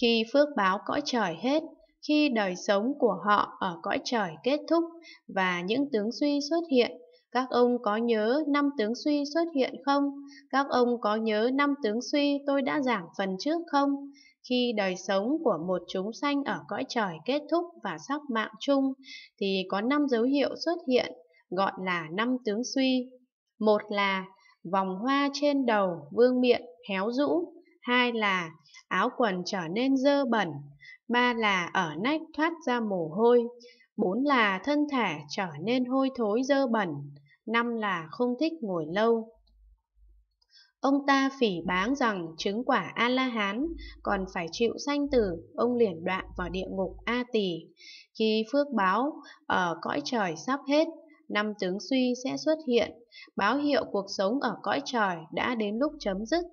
Khi phước báo cõi trời hết, khi đời sống của họ ở cõi trời kết thúc và những tướng suy xuất hiện, các ông có nhớ năm tướng suy xuất hiện không? Các ông có nhớ năm tướng suy tôi đã giảng phần trước không? Khi đời sống của một chúng sanh ở cõi trời kết thúc và sắc mạng chung, thì có năm dấu hiệu xuất hiện, gọi là năm tướng suy. Một là vòng hoa trên đầu, vương miện, héo rũ hai là áo quần trở nên dơ bẩn, ba là ở nách thoát ra mồ hôi, bốn là thân thể trở nên hôi thối dơ bẩn, năm là không thích ngồi lâu. Ông ta phỉ báng rằng chứng quả A-la-hán còn phải chịu sanh tử, ông liền đoạn vào địa ngục A-tỳ. Khi phước báo ở cõi trời sắp hết, năm tướng suy sẽ xuất hiện, báo hiệu cuộc sống ở cõi trời đã đến lúc chấm dứt.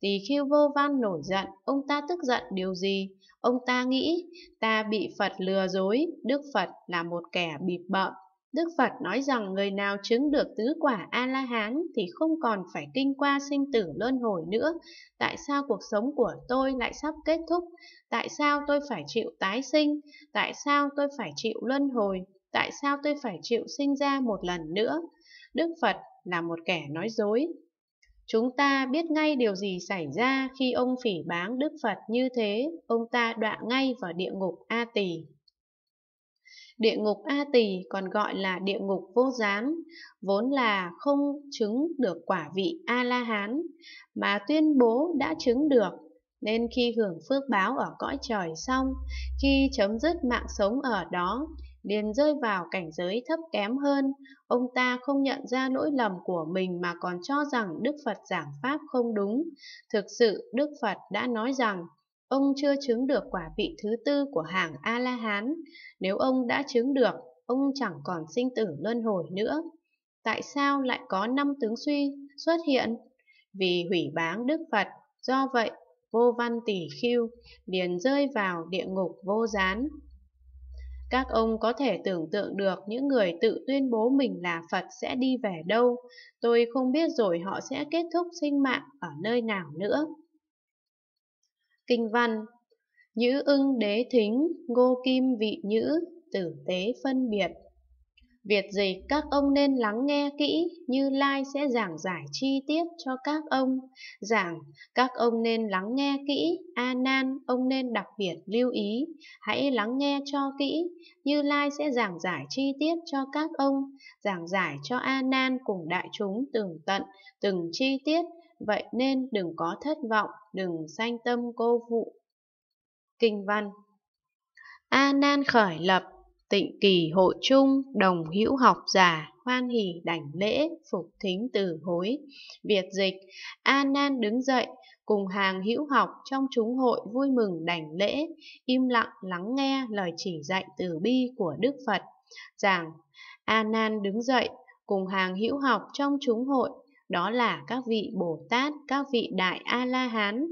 Tỳ khiêu vô văn nổi giận, ông ta tức giận điều gì? Ông ta nghĩ, ta bị Phật lừa dối, Đức Phật là một kẻ bịp bợm. Đức Phật nói rằng người nào chứng được tứ quả A-la-hán thì không còn phải kinh qua sinh tử luân hồi nữa. Tại sao cuộc sống của tôi lại sắp kết thúc? Tại sao tôi phải chịu tái sinh? Tại sao tôi phải chịu luân hồi? tại sao tôi phải chịu sinh ra một lần nữa? Đức Phật là một kẻ nói dối. Chúng ta biết ngay điều gì xảy ra khi ông phỉ báng Đức Phật như thế, ông ta đọa ngay vào địa ngục A Tỳ. Địa ngục A Tỳ còn gọi là địa ngục vô gián, vốn là không chứng được quả vị A-la-hán, mà tuyên bố đã chứng được, nên khi hưởng phước báo ở cõi trời xong, khi chấm dứt mạng sống ở đó, liền rơi vào cảnh giới thấp kém hơn. Ông ta không nhận ra lỗi lầm của mình mà còn cho rằng Đức Phật giảng Pháp không đúng. Thực sự, Đức Phật đã nói rằng, ông chưa chứng được quả vị thứ tư của hàng A-la-hán. Nếu ông đã chứng được, ông chẳng còn sinh tử luân hồi nữa. Tại sao lại có năm tướng suy xuất hiện? Vì hủy báng Đức Phật, do vậy vô văn tỷ khiêu, liền rơi vào địa ngục vô gián. Các ông có thể tưởng tượng được những người tự tuyên bố mình là Phật sẽ đi về đâu. Tôi không biết rồi họ sẽ kết thúc sinh mạng ở nơi nào nữa. Kinh văn Nhữ ưng đế thính, ngô kim vị nhữ, tử tế phân biệt, Việc gì các ông nên lắng nghe kỹ, Như Lai sẽ giảng giải chi tiết cho các ông. Giảng, các ông nên lắng nghe kỹ, A Nan, ông nên đặc biệt lưu ý, hãy lắng nghe cho kỹ, Như Lai sẽ giảng giải chi tiết cho các ông, giảng giải cho A Nan cùng đại chúng từng tận, từng chi tiết, vậy nên đừng có thất vọng, đừng sanh tâm cô phụ. Kinh văn A Nan khởi lập tịnh kỳ hội chung đồng hữu học giả hoan hỉ đảnh lễ phục thính từ hối việt dịch a nan đứng dậy cùng hàng hữu học trong chúng hội vui mừng đảnh lễ im lặng lắng nghe lời chỉ dạy từ bi của đức phật rằng a nan đứng dậy cùng hàng hữu học trong chúng hội đó là các vị Bồ Tát, các vị Đại A-La-Hán,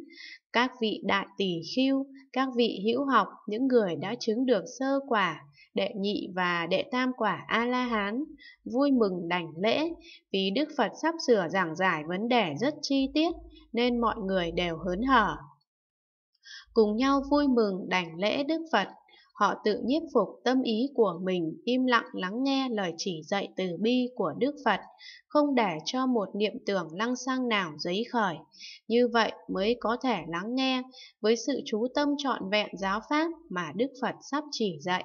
các vị Đại Tỳ Khưu, các vị hữu học, những người đã chứng được sơ quả đệ nhị và đệ tam quả A-la-hán, vui mừng đảnh lễ, vì Đức Phật sắp sửa giảng giải vấn đề rất chi tiết, nên mọi người đều hớn hở. Cùng nhau vui mừng đảnh lễ Đức Phật, họ tự nhiếp phục tâm ý của mình, im lặng lắng nghe lời chỉ dạy từ bi của Đức Phật, không để cho một niệm tưởng lăng xăng nào dấy khởi. Như vậy mới có thể lắng nghe với sự chú tâm trọn vẹn giáo pháp mà Đức Phật sắp chỉ dạy.